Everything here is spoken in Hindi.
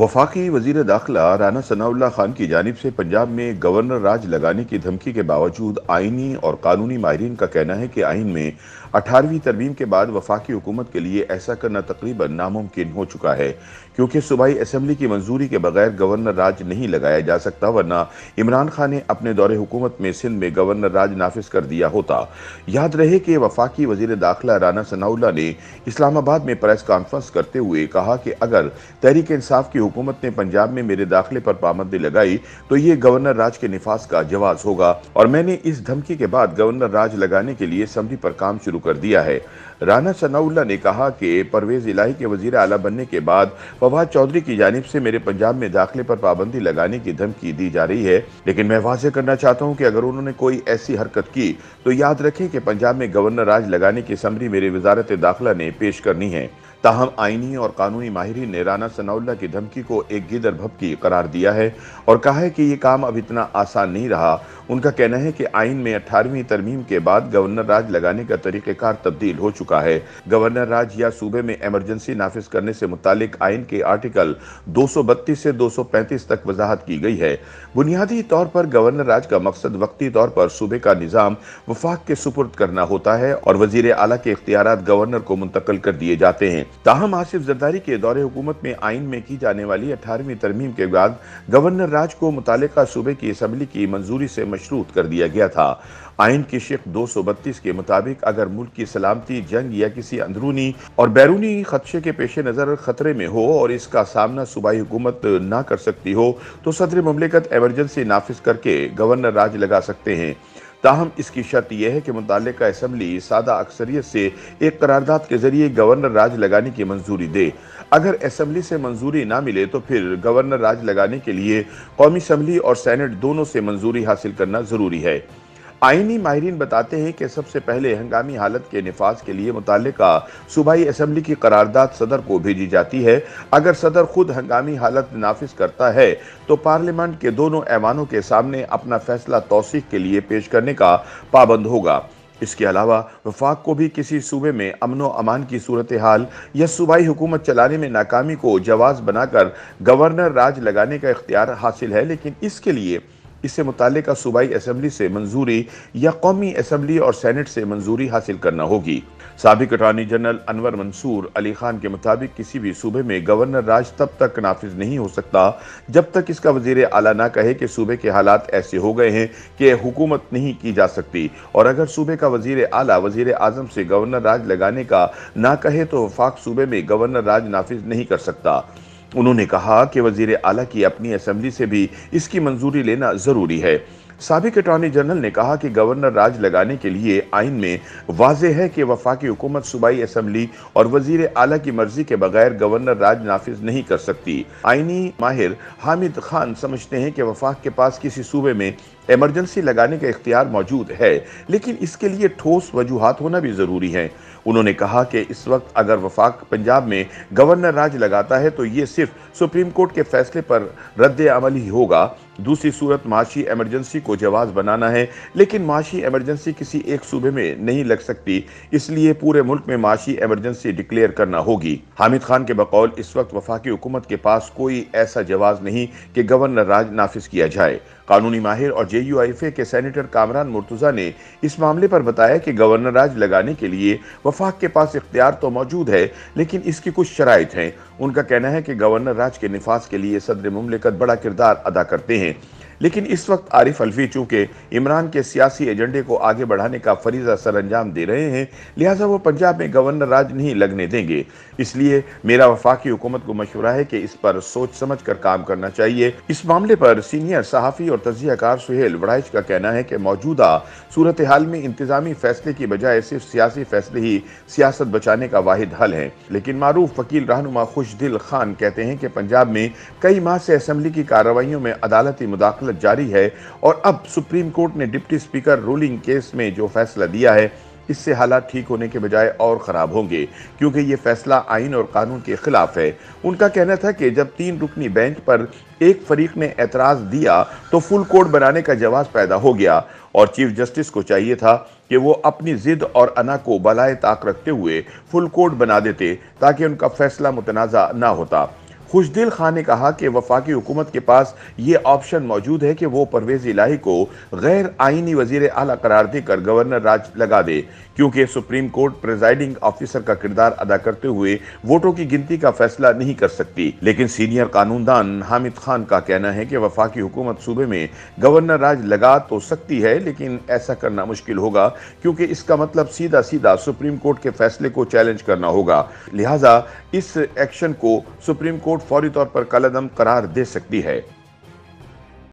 वफाकी वजीर दाखिला राना सनाउल्ला खान की जानब से पंजाब में गवर्नर राज लगाने की धमकी के बावजूद आइनी और कानूनी माहरीन का कहना है कि आइन में अठारहवीं तरमीम के बाद वफाकी हुकूमत के लिए ऐसा करना तकरीबन नामुमकिन हो चुका है क्योंकि सूबाई असम्बली की मंजूरी के बगैर गवर्नर राज नहीं लगाया जा सकता वरना इमरान खान ने अपने दौरे हुकूमत में सिंध में गवर्नर राज नाफिज कर दिया होता याद रहे कि वफाकी वजीर दाखिला राना सनाउल्ला ने इस्लामाबाद में प्रेस कॉन्फ्रेंस करते हुए कहा कि अगर तहरीक इंसाफ की की हुकूमत ने पंजाब में मेरे दाखिले पर पाबंदी लगाई तो ये गवर्नर राज के निफास का जवाब होगा और मैंने इस धमकी के बाद गवर्नर राज लगाने के लिए समझी पर काम शुरू कर दिया है राना सनाउल्ला ने कहा कि परवेज इलाही के वजीर आला बनने के बाद फवाद चौधरी की जानब से मेरे पंजाब में दाखिले पर पाबंदी लगाने की धमकी दी जा रही है लेकिन मैं वाजह करना चाहता हूँ कि अगर उन्होंने कोई ऐसी हरकत की तो याद रखें कि पंजाब में गवर्नर राज लगाने की समरी मेरे वजारत दाखिला ने पेश करनी है ताहम आइनी और कानूनी माहरी ने राना सनाउल्ला की धमकी को एक गिदर भपकी करार दिया है और कहा है कि ये काम अब इतना आसान नहीं रहा उनका कहना है कि आइन में अठारहवीं तरमीम के बाद गवर्नर राज लगाने का तरीक़ेकार तब्दील हो चुका है गवर्नर राज या सूबे में एमरजेंसी नाफिज करने से मुतालिक आइन के आर्टिकल 232 से 235 तक वजाहत की गई है बुनियादी तौर पर गवर्नर राज का मकसद वक्ती तौर पर सूबे का निज़ाम वफाक के सुपुर्द करना होता है और वजीर अला के इख्तियार गवर्नर को मुंतकल कर दिए जाते हैं ताहम आसिफ जरदारी के दौरे हुकूमत में आइन में की जाने वाली अठारहवीं तरमीम के बाद गवर्नर राज को मुतल सूबे की असम्बली की मंजूरी से मशरूत कर दिया गया था आइन की शिक दो सौ बत्तीस के मुताबिक अगर मुल्क की सलामती जंग या किसी अंदरूनी और बैरूनी खदशे के पेश नज़र खतरे में हो और इसका सामना सूबाई हुकूमत ना कर सकती हो तो सदर ममलिकत एमरजेंसी नाफिज करके गवर्नर राज लगा सकते हैं ताहम इसकी शर्त यह है कि मुतल असम्बली सादा अक्सरियत से एक करारदाद के जरिए गवर्नर राज लगाने की मंजूरी दे अगर असम्बली से मंजूरी ना मिले तो फिर गवर्नर राज लगाने के लिए कौमी असम्बली और सैनेट दोनों से मंजूरी हासिल करना ज़रूरी है आइनी माहरीन बताते हैं कि सबसे पहले हंगामी हालत के नफाज के लिए मुतल सूबाई असम्बली की करारदाद सदर को भेजी जाती है अगर सदर खुद हंगामी हालत नाफिज करता है तो पार्लियामेंट के दोनों ऐवानों के सामने अपना फैसला तोसीक के लिए पेश करने का पाबंद होगा इसके अलावा वफाक को भी किसी सूबे में अमन व अमान की सूरत हाल या सूबाई हुकूमत चलाने में नाकामी को जवाज़ बनाकर गवर्नर राज लगाने का इख्तियार हासिल है लेकिन इसके लिए इससे मुतल सूबाई असम्बली से मंजूरी या कौमी असम्बली और सैनट से मंजूरी हासिल करना होगी सबक अटॉर्नी जनरल अनवर मंसूर अली खान के मुताबिक किसी भी सूबे में गवर्नर राज तब तक नाफिज नहीं हो सकता जब तक इसका वजीर अला ना कहे कि सूबे के हालात ऐसे हो गए हैं कि हुकूमत नहीं की जा सकती और अगर सूबे का वजीर अला वजीर आजम से गवर्नर राज लगाने का ना कहे तो वफाक सूबे में गवर्नर राज नाफिज नहीं कर सकता उन्होंने कहा कि वजीर अला की अपनी असम्बली से भी इसकी मंजूरी लेना ज़रूरी है सबक अटॉर्नी जनरल ने कहा कि गवर्नर राज लगाने के लिए आइन में वाज है कि वफाकी हुकूमत सूबाई असम्बली और वजीर अला की मर्जी के बगैर गवर्नर राज नाफिज नहीं कर सकती आइनी माहिर हामिद खान समझते हैं कि वफाक के पास किसी सूबे में इमरजेंसी लगाने का इख्तियार मौजूद है लेकिन इसके लिए ठोस वजूहत होना भी ज़रूरी है उन्होंने कहा कि इस वक्त अगर वफाक पंजाब में गवर्नर राज लगाता है तो ये सिर्फ सुप्रीम कोर्ट के फैसले पर रद्द अमल ही होगा दूसरी सूरत माशी एमरजेंसी को जवाब बनाना है लेकिन माशी एमरजेंसी किसी एक सूबे में नहीं लग सकती इसलिए पूरे मुल्क में माशी एमरजेंसी डिक्लेयर करना होगी हामिद खान के बकौल इस वक्त वफाकी हुकूमत के पास कोई ऐसा जवाब नहीं कि गवर्नर राज नाफिज किया जाए कानूनी माहिर और जे के सेनेटर कामरान मुर्तुज़ा ने इस मामले पर बताया कि गवर्नर राज लगाने के लिए वफाक के पास इख्तियार तो मौजूद है लेकिन इसकी कुछ शराइ हैं उनका कहना है कि गवर्नर राज के नफाज के लिए सदर ममलिकत बड़ा किरदार अदा करते हैं लेकिन इस वक्त आरिफ अल्फी चूंकि इमरान के सियासी एजेंडे को आगे बढ़ाने का फरीजा अंजाम दे रहे हैं लिहाजा वो पंजाब में गवर्नर राज नहीं लगने देंगे इसलिए मेरा वफाकी हुकूमत को मशवरा है कि इस पर सोच समझ कर काम करना चाहिए इस मामले पर सीनियर सहाफ़ी और तजियाकार सुहेल वड़ाइच का कहना है कि मौजूदा सूरत हाल में इंतजामी फैसले की बजाय सिर्फ सियासी फैसले ही सियासत बचाने का वाहिद हल है लेकिन मारूफ वकील रहनुमा खुश दिल खान कहते हैं कि पंजाब में कई माह से असम्बली की कार्रवाई में अदालती मुदाखलत इजाजत जारी है और अब सुप्रीम कोर्ट ने डिप्टी स्पीकर रूलिंग केस में जो फैसला दिया है इससे हालात ठीक होने के बजाय और ख़राब होंगे क्योंकि ये फैसला आइन और कानून के खिलाफ है उनका कहना था कि जब तीन रुकनी बेंच पर एक फरीक ने एतराज़ दिया तो फुल कोर्ट बनाने का जवाब पैदा हो गया और चीफ जस्टिस को चाहिए था कि वो अपनी जिद और अना को बलाए ताक रखते हुए फुल कोर्ट बना देते ताकि उनका फैसला मुतनाज़ा ना होता खुशदिल खान ने कहा कि वफाकी हुकूमत के पास ये ऑप्शन मौजूद है कि वो परवेज इलाही को गैर आइनी वजीर अला करार देकर गवर्नर राज लगा दे क्योंकि सुप्रीम कोर्ट प्रेजाइडिंग ऑफिसर का किरदार अदा करते हुए वोटों की गिनती का फैसला नहीं कर सकती लेकिन सीनियर कानूनदान हामिद खान का कहना है कि वफाकी हुकूमत सूबे में गवर्नर राज लगा तो सकती है लेकिन ऐसा करना मुश्किल होगा क्योंकि इसका मतलब सीधा सीधा सुप्रीम कोर्ट के फैसले को चैलेंज करना होगा लिहाजा इस एक्शन को सुप्रीम कोर्ट फौरी तौर पर कलदम करार दे सकती है